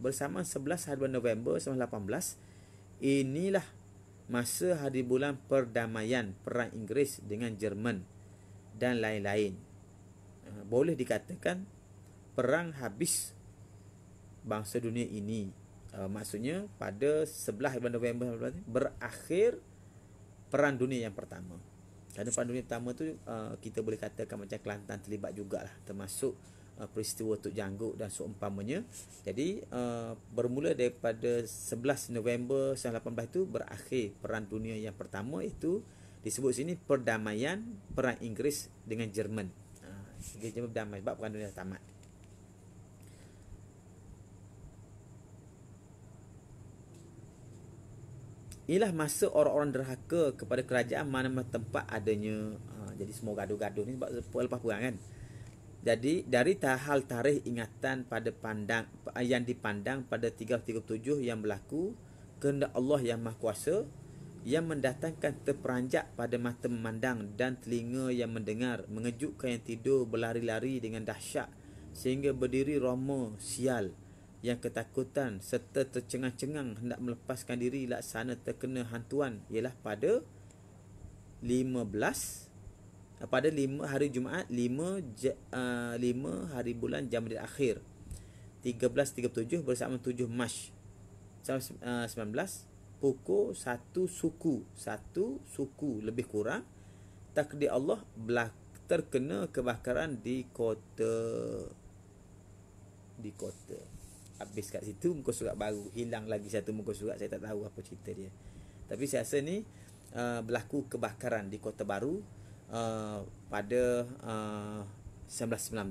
bersama 11 hari bulan November 1918, inilah masa hari bulan perdamaian perang Inggeris dengan Jerman dan lain-lain. Ha, boleh dikatakan perang habis bangsa dunia ini. Ha, maksudnya pada 11 bulan November 1918 berakhir perang dunia yang pertama. Kerana Perang Dunia Pertama tu uh, kita boleh katakan macam Kelantan terlibat jugalah termasuk uh, peristiwa Tok Janggut dan seumpamanya. Jadi uh, bermula daripada 11 November 1918 itu berakhir Perang Dunia yang pertama itu disebut sini perdamaian Perang Inggeris dengan Jerman. Uh, Jerman berdamai sebab Perang Dunia tamat. ialah masa orang-orang derhaka kepada kerajaan mana-mana tempat adanya ha, jadi semua gaduh-gaduh ni sebab lepas perang kan jadi dari tahal tarikh ingatan pada pandang yang dipandang pada 337 yang berlaku kehendak Allah yang Maha Kuasa yang mendatangkan terperanjak pada mata memandang dan telinga yang mendengar mengejutkan yang tidur berlari-lari dengan dahsyat sehingga berdiri roma sial yang ketakutan serta tercengang-cengang hendak melepaskan diri laksana terkena hantuan ialah pada 15 ah, pada 5 hari Jumaat 5 5 ah, hari bulan Jamadil Akhir 13.37 bersama 7 Mac 19 ah, pukul 1 suku 1 suku lebih kurang takdir Allah berlaku terkena kebakaran di kota di kota habis kat situ muka surat baru hilang lagi satu muka surat saya tak tahu apa cerita dia tapi saya rasa ni uh, berlaku kebakaran di Kota Baru uh, pada uh, 1919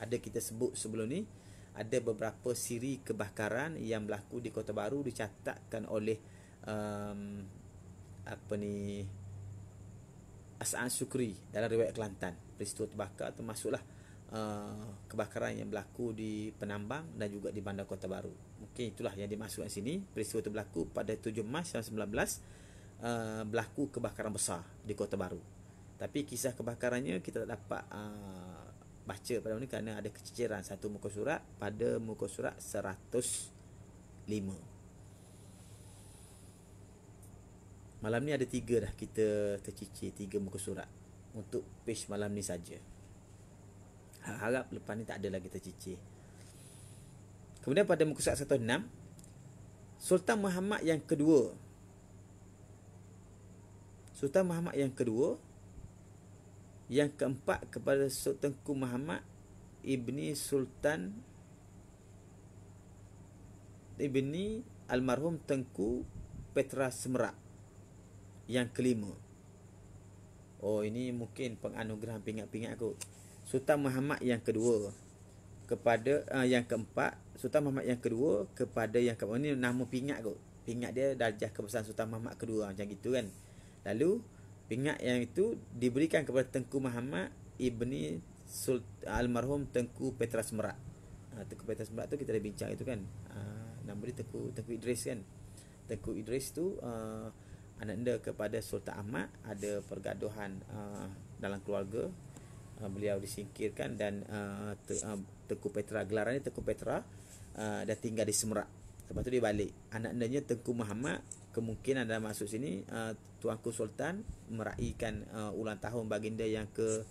ada kita sebut sebelum ni ada beberapa siri kebakaran yang berlaku di Kota Baru dicatatkan oleh um, apa ni As'an Sukri dalam riwayat Kelantan peristiwa terbakar termasuklah masuklah uh, kebakaran yang berlaku di Penambang dan juga di Bandar Kota Baru. Mungkin okay, itulah yang dimasukkan sini. Peristiwa itu berlaku pada 7 Mac 2019 uh, eh, berlaku kebakaran besar di Kota Baru. Tapi kisah kebakarannya kita tak dapat uh, baca pada ini kerana ada keciciran satu muka surat pada muka surat 105. Malam ni ada tiga dah kita tercicir tiga muka surat untuk page malam ni saja. Harap lepas ni tak ada lagi tercicir Kemudian pada muka surat 106 Sultan Muhammad yang kedua Sultan Muhammad yang kedua Yang keempat kepada Sultan Sultanku Muhammad Ibni Sultan Ibni Almarhum Tengku Petra Semerak Yang kelima Oh ini mungkin penganugerahan pingat-pingat kot Sultan Muhammad yang kedua kepada uh, yang keempat Sultan Muhammad yang kedua kepada yang keempat ini nama pingat kot pingat dia darjah kebesaran Sultan Muhammad kedua macam gitu kan lalu pingat yang itu diberikan kepada Tengku Muhammad ibni Sultan almarhum Tengku Petra Semerak uh, Tengku Petra Semerak tu kita dah bincang itu kan uh, nama dia Tengku Tengku Idris kan Tengku Idris tu uh, anak anda kepada Sultan Ahmad ada pergaduhan uh, dalam keluarga Ah, beliau disingkirkan dan uh, Tengku Petra gelaran gelarannya Tengku Petra uh, dah tinggal di Semerak. Lepas tu dia balik. Anak-anaknya Tengku Muhammad kemungkinan dalam maksud sini uh, Tuanku Sultan meraihkan uh, ulang tahun baginda yang ke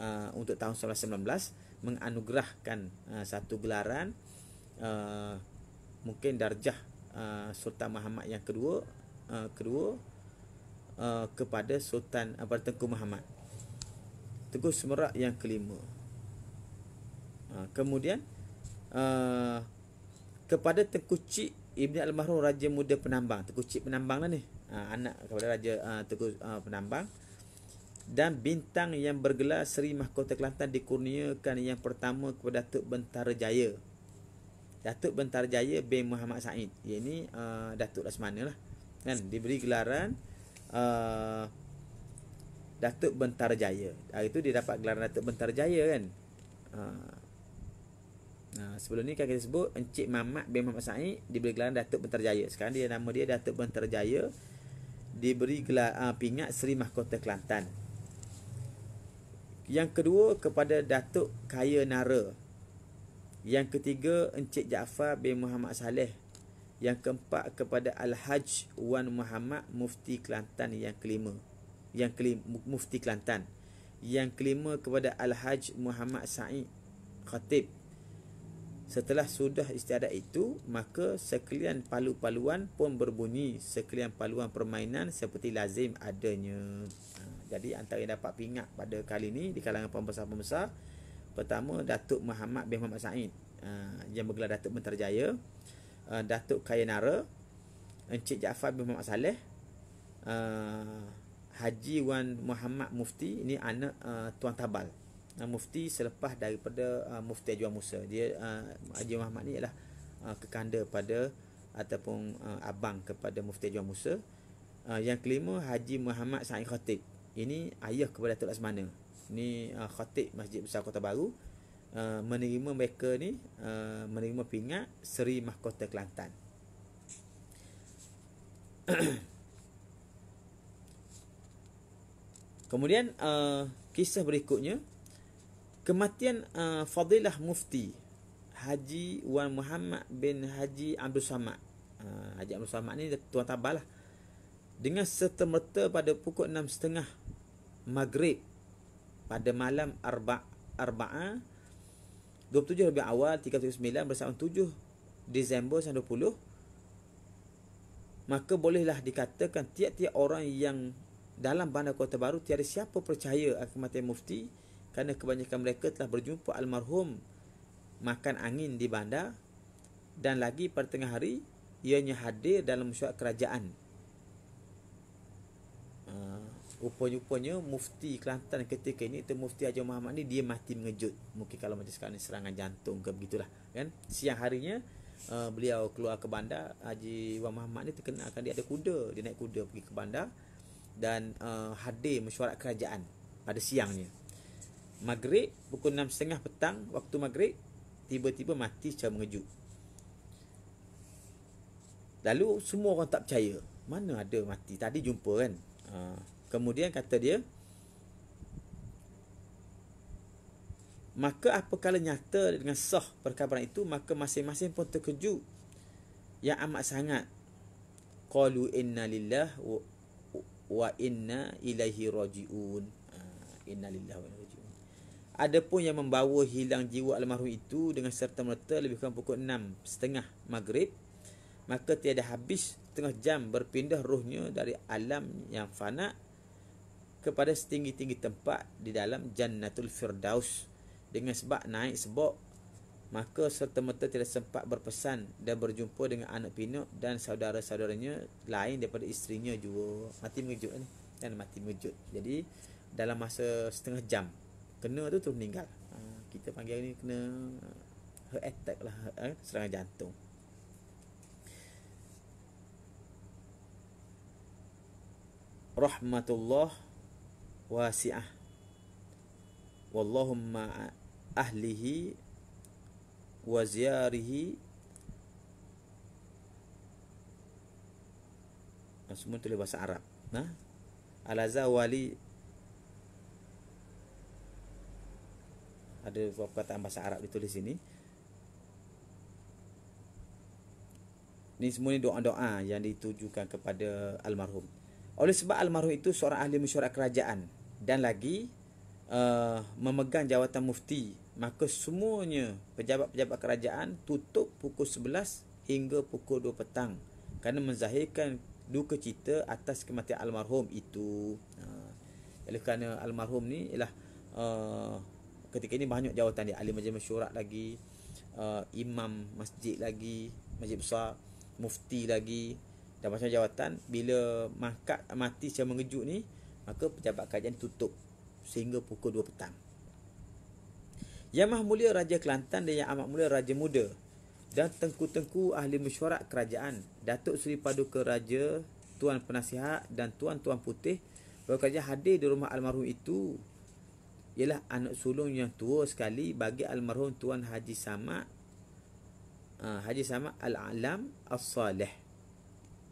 uh, untuk tahun 1919 menganugerahkan uh, satu gelaran uh, mungkin darjah uh, Sultan Muhammad yang kedua uh, kedua uh, kepada Sultan uh, Tengku Muhammad. Teguh Merak yang kelima. Ha, kemudian uh, kepada Tengku Cik Ibn Al-Mahrum Raja Muda Penambang. Tengku Cik Penambang lah ni. Ha, anak kepada Raja uh, Tengku uh, Penambang. Dan bintang yang bergelar Seri Mahkota Kelantan dikurniakan yang pertama kepada Datuk Bentara Jaya. Datuk Bentara Jaya bin Muhammad Said. Ini uh, Datuk Rasmana lah. Kan? Diberi gelaran uh, Datuk Bentar Jaya. Hari tu dia dapat gelaran Datuk Bentar Jaya kan. Ha. Ha, sebelum ni kan kita sebut Encik Mamat bin Mamat Said diberi gelaran Datuk Bentar Jaya. Sekarang dia nama dia Datuk Bentar Jaya diberi gelar ha, pingat Seri Mahkota Kelantan. Yang kedua kepada Datuk Kaya Nara. Yang ketiga Encik Jaafar bin Muhammad Saleh. Yang keempat kepada Al-Hajj Wan Muhammad Mufti Kelantan yang kelima yang kelima Mufti Kelantan yang kelima kepada Al-Haj Muhammad Sa'id Khatib setelah sudah istiadat itu maka sekalian palu-paluan pun berbunyi sekalian paluan permainan seperti lazim adanya ha, jadi antara yang dapat pingat pada kali ini di kalangan pembesar-pembesar pertama Datuk Muhammad bin Muhammad Sa'id ha, yang bergelar Datuk Mentara Jaya ha, Datuk Kayanara Encik Jaafar bin Muhammad Saleh Haji Wan Muhammad Mufti ini anak uh, Tuan Tabal uh, Mufti selepas daripada uh, Mufti Ajuan Musa dia uh, Haji Muhammad ni adalah uh, kekanda pada ataupun uh, abang kepada Mufti Ajuan Musa uh, yang kelima Haji Muhammad Sa'id Khatib ini ayah kepada Datuk Lasmana Ini uh, Khatib Masjid Besar Kota Baru uh, menerima mereka ni uh, menerima pingat Seri Mahkota Kelantan Kemudian uh, kisah berikutnya kematian uh, Fadilah Mufti Haji Wan Muhammad bin Haji Abdul Samad. Uh, Haji Abdul Samad ni tuan tabalah Dengan serta pada pukul 6.30 Maghrib pada malam Arba Arba'a 27 lebih awal 39 bersama 7 Disember 2020 maka bolehlah dikatakan tiap-tiap orang yang dalam bandar kota baru tiada siapa percaya akan mati mufti kerana kebanyakan mereka telah berjumpa almarhum makan angin di bandar dan lagi pada tengah hari ianya hadir dalam mesyuarat kerajaan uh, rupanya-rupanya mufti Kelantan ketika ini itu mufti Haji Muhammad ni dia mati mengejut mungkin kalau macam sekarang ni serangan jantung ke begitulah kan siang harinya uh, beliau keluar ke bandar Haji Wan Muhammad ni terkenalkan dia ada kuda dia naik kuda pergi ke bandar dan uh, hadir mesyuarat kerajaan pada siangnya. Maghrib pukul 6.30 petang waktu maghrib tiba-tiba mati secara mengejut. Lalu semua orang tak percaya. Mana ada mati? Tadi jumpa kan. Uh, kemudian kata dia Maka apakala nyata dengan sah perkabaran itu Maka masing-masing pun terkejut Yang amat sangat Qalu inna lillah wa inna ilaihi rajiun. Uh, inna lillahi wa inna ilaihi rajiun. Adapun yang membawa hilang jiwa almarhum itu dengan serta merta lebih kurang pukul setengah maghrib maka tiada habis setengah jam berpindah ruhnya dari alam yang fana kepada setinggi-tinggi tempat di dalam Jannatul Firdaus dengan sebab naik sebab maka serta-merta tidak sempat berpesan dan berjumpa dengan anak pinuk dan saudara-saudaranya lain daripada isterinya juga mati mengejut ni dan mati mengejut jadi dalam masa setengah jam kena tu tu meninggal ha, kita panggil ni kena heart attack lah ha, eh, serangan jantung rahmatullah wasiah wallahumma ahlihi wa ziarihi Semua tulis bahasa Arab nah? Al-Azhar wali Ada perkataan bahasa Arab ditulis sini Ini semua ni doa-doa yang ditujukan kepada almarhum Oleh sebab almarhum itu seorang ahli mesyuarat kerajaan Dan lagi uh, memegang jawatan mufti maka semuanya pejabat-pejabat kerajaan tutup pukul 11 hingga pukul 2 petang kerana menzahirkan duka cita atas kematian almarhum itu ha. oleh kerana almarhum ni ialah uh, ketika ini banyak jawatan dia alim majlis syurak lagi uh, imam masjid lagi masjid besar mufti lagi dan macam jawatan bila mangkat mati secara mengejut ni maka pejabat kerajaan tutup sehingga pukul 2 petang yang mulia Raja Kelantan dan Yang Amat Mulia Raja Muda dan Tengku-Tengku Ahli Mesyuarat Kerajaan, Datuk Seri Paduka Raja, Tuan Penasihat dan Tuan-Tuan Putih berkerja hadir di rumah almarhum itu ialah anak sulung yang tua sekali bagi almarhum Tuan Haji Samad ah, Haji Samad Al-Alam al saleh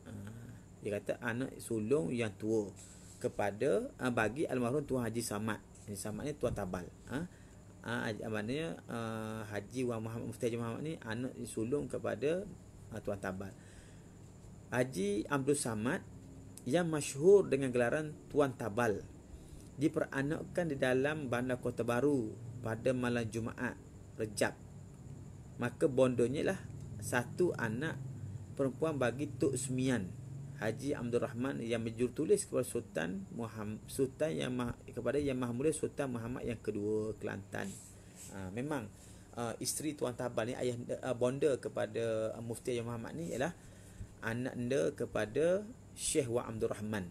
ah, Dia kata anak sulung yang tua kepada ah, bagi almarhum Tuan Haji Samad. Haji Samad ni Tuan Tabal. Ha? Ah, ha, ha, maknanya uh, Haji Wan Muhammad Mufti Haji Muhammad ni anak sulung kepada uh, Tuan Tabal. Haji Abdul Samad yang masyhur dengan gelaran Tuan Tabal diperanakkan di dalam bandar Kota Baru pada malam Jumaat Rejab. Maka bondonya lah satu anak perempuan bagi Tok Semian. Haji Abdul Rahman yang tulis kepada Sultan Muhammad Sultan yang Mah, kepada Yang Maha Mulia Sultan Muhammad yang kedua Kelantan. Uh, memang uh, isteri Tuan Tabal ni ayah uh, bonda kepada uh, Mufti Yang Muhammad ni ialah anak anda kepada Syekh Wa Abdul Rahman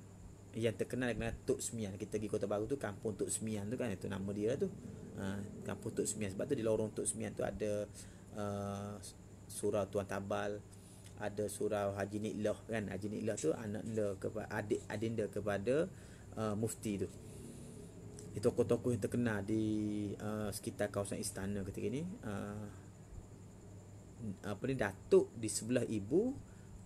yang terkenal dengan Tok Semian. Kita pergi Kota Baru tu kampung Tok Semian tu kan itu nama dia tu. Uh, kampung Tok Semian sebab tu di lorong Tok Semian tu ada uh, surau Tuan Tabal ada surau Haji Nikloh kan Haji Nikloh tu anak dia kepada adik adinda kepada uh, mufti tu Itu tokoh-tokoh yang terkenal di uh, sekitar kawasan istana ketika ini uh, apa ni datuk di sebelah ibu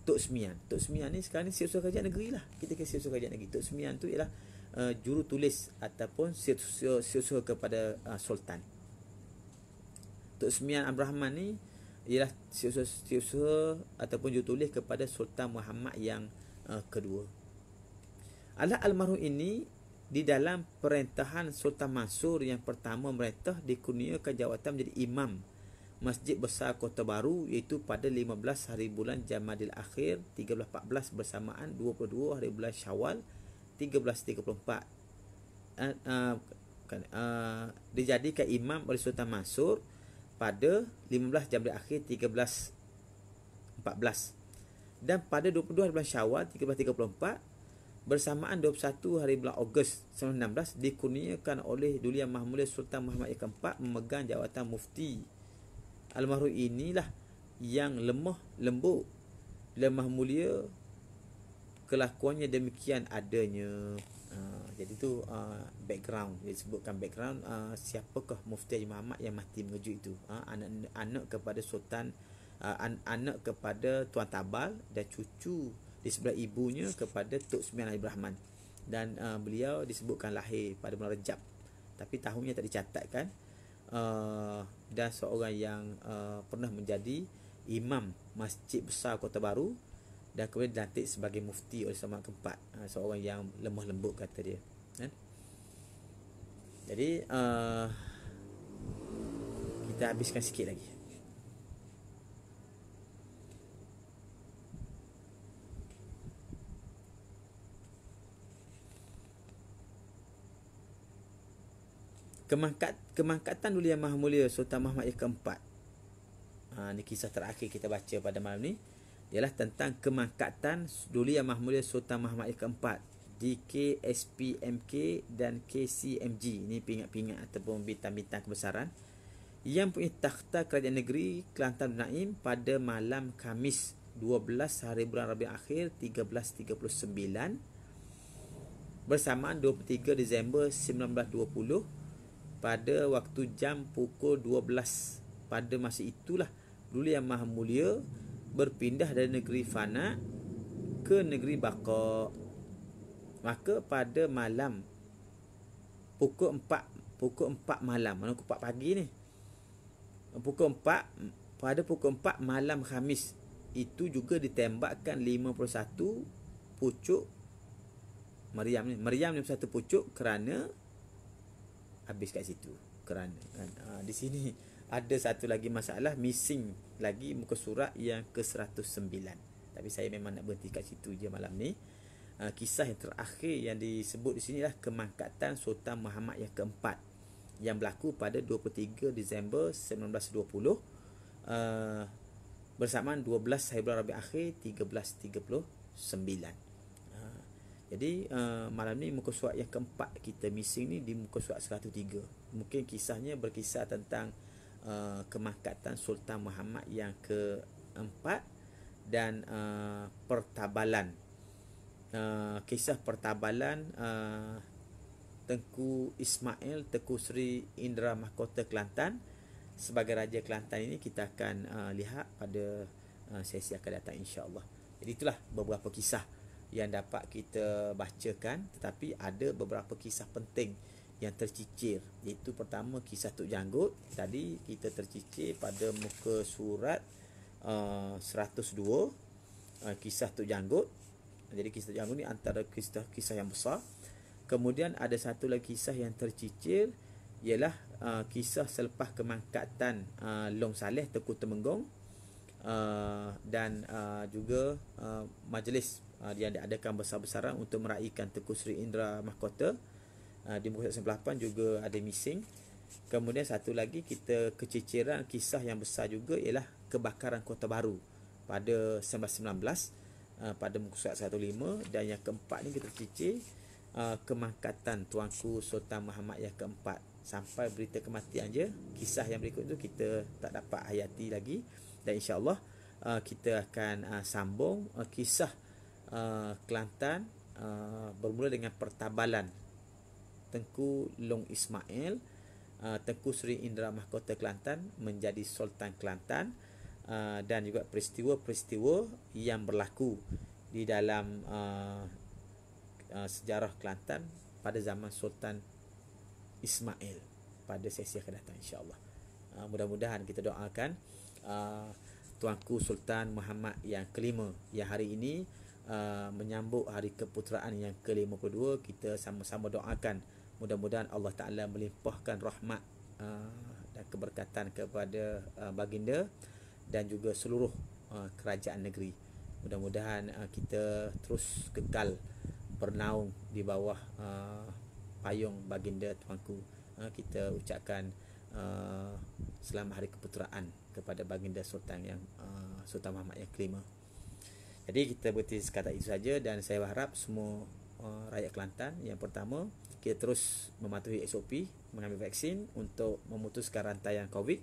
Tok Semian Tok Semian ni sekarang ni siap-siap kerajaan negeri lah kita kan siap-siap kerajaan negeri Tok Semian tu ialah Uh, juru tulis ataupun siusur kepada uh, sultan. Tok Semian Abrahman ni ialah siusa-siusa ataupun juga tulis kepada Sultan Muhammad yang uh, kedua. Alah almarhum ini di dalam perintahan Sultan Mansur yang pertama mereka dikurniakan jawatan menjadi imam Masjid Besar Kota Baru iaitu pada 15 hari bulan Jamadil Akhir 1314 bersamaan 22 hari bulan Syawal 1334. Uh, uh, uh, dijadikan imam oleh Sultan Mansur 1314 pada 15 jam akhir 13 14 dan pada 22 hari bulan Syawal 1334 bersamaan 21 hari bulan Ogos 1916 dikurniakan oleh Duli Yang Maha Mulia Sultan Muhammad yang keempat memegang jawatan mufti almarhum inilah yang lemah lembut lemah mulia kelakuannya demikian adanya Ah, jadi tu uh, background dia sebutkan background uh, siapakah mufti Haji Muhammad yang mati mengejut itu uh, anak anak kepada sultan uh, an, anak kepada tuan tabal dan cucu di sebelah ibunya kepada Tok Sembilan Haji Rahman dan uh, beliau disebutkan lahir pada bulan Rejab tapi tahunnya tak dicatatkan uh, dan seorang yang uh, pernah menjadi imam masjid besar Kota Baru dan kemudian dilantik sebagai mufti oleh Samad keempat ha, seorang yang lemah lembut kata dia ha? jadi uh, kita habiskan sikit lagi Kemangkat, kemangkatan maha mulia, Sultan Muhammad yang keempat ha, Ini kisah terakhir kita baca pada malam ni ialah tentang kemangkatan Duli Yang Mahmulia Sultan Muhammad yang keempat DKSPMK dan KCMG ini pingat-pingat ataupun bintang-bintang kebesaran yang punya takhta kerajaan negeri Kelantan Naim pada malam Kamis 12 hari bulan Rabi akhir 13.39 bersama 23 Disember 1920 pada waktu jam pukul 12 pada masa itulah Duli Yang Maha Mulia berpindah dari negeri fana ke negeri baqa maka pada malam pukul 4 pukul 4 malam mana pukul 4 pagi ni pukul 4 pada pukul 4 malam khamis itu juga ditembakkan 51 pucuk meriam ni meriam ni satu pucuk kerana habis kat situ kerana kan? ha, di sini ada satu lagi masalah missing lagi muka surat yang ke-109. Tapi saya memang nak berhenti kat situ je malam ni. Ah, kisah yang terakhir yang disebut di sini lah kemangkatan Sultan Muhammad yang keempat yang berlaku pada 23 Disember 1920 ah, bersamaan 12 Sahibullah Rabi Akhir 1339. Ah, jadi uh, malam ni muka surat yang keempat kita missing ni di muka surat 103. Mungkin kisahnya berkisah tentang uh, eh, kemahkatan Sultan Muhammad yang keempat dan uh, pertabalan uh, kisah pertabalan uh, Tengku Ismail Tengku Sri Indra Mahkota Kelantan sebagai Raja Kelantan ini kita akan uh, lihat pada uh, sesi akan datang Allah. jadi itulah beberapa kisah yang dapat kita bacakan tetapi ada beberapa kisah penting yang tercicir Itu pertama kisah Tuk Janggut Tadi kita tercicir pada muka surat uh, 102 uh, Kisah Tuk Janggut Jadi kisah Tuk Janggut ni antara kisah, kisah yang besar Kemudian ada satu lagi kisah yang tercicir Ialah uh, kisah selepas kemangkatan uh, Long Saleh Teku Temenggong uh, Dan uh, juga uh, majlis uh, yang diadakan besar-besaran Untuk meraihkan Teku Sri Indra Mahkota Ah, di muka surat 98 juga ada missing. Kemudian satu lagi kita keciciran kisah yang besar juga ialah kebakaran Kota Baru pada 1919 uh, ah, pada muka surat 105 dan yang keempat ni kita cicir ah, kemangkatan Tuanku Sultan Muhammad yang keempat sampai berita kematian je kisah yang berikut tu kita tak dapat hayati lagi dan insyaAllah uh, kita akan sambung kisah Kelantan bermula dengan pertabalan Tengku Long Ismail uh, Tengku Sri Indra Mahkota Kelantan menjadi Sultan Kelantan uh, dan juga peristiwa-peristiwa yang berlaku di dalam uh, sejarah Kelantan pada zaman Sultan Ismail pada sesi akan datang insyaAllah mudah-mudahan kita doakan Tuanku Sultan Muhammad yang kelima yang hari ini menyambut hari keputeraan yang kelima kedua kita sama-sama doakan mudah-mudahan Allah Taala melimpahkan rahmat ah, dan keberkatan kepada ah, baginda dan juga seluruh ah, kerajaan negeri. Mudah-mudahan kita terus kekal bernaung di bawah payung baginda tuanku. kita ucapkan selamat hari keputeraan kepada baginda sultan yang Sultan Muhammad yang kelima. Jadi kita berhenti sekadar itu saja dan saya berharap semua rakyat Kelantan yang pertama kita terus mematuhi SOP mengambil vaksin untuk memutuskan rantai yang COVID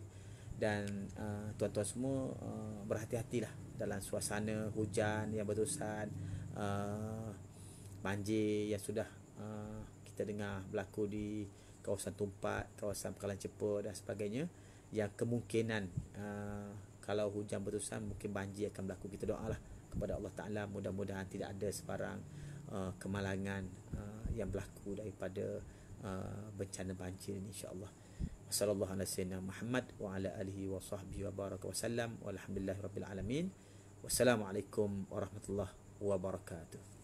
dan uh, tuan-tuan semua uh, berhati-hatilah dalam suasana hujan yang berterusan uh, banjir yang sudah uh, kita dengar berlaku di kawasan Tumpat, kawasan Pekalan Cepa dan sebagainya yang kemungkinan uh, kalau hujan berterusan mungkin banjir akan berlaku kita doalah kepada Allah Taala mudah-mudahan tidak ada sebarang uh, kemalangan uh, yang berlaku daripada uh, bencana banjir ini insyaallah sallallahu alaihi wasallam Muhammad wa ala alihi wa sahbihi wa baraka wasallam walhamdulillahirabbil alamin wassalamualaikum warahmatullahi wabarakatuh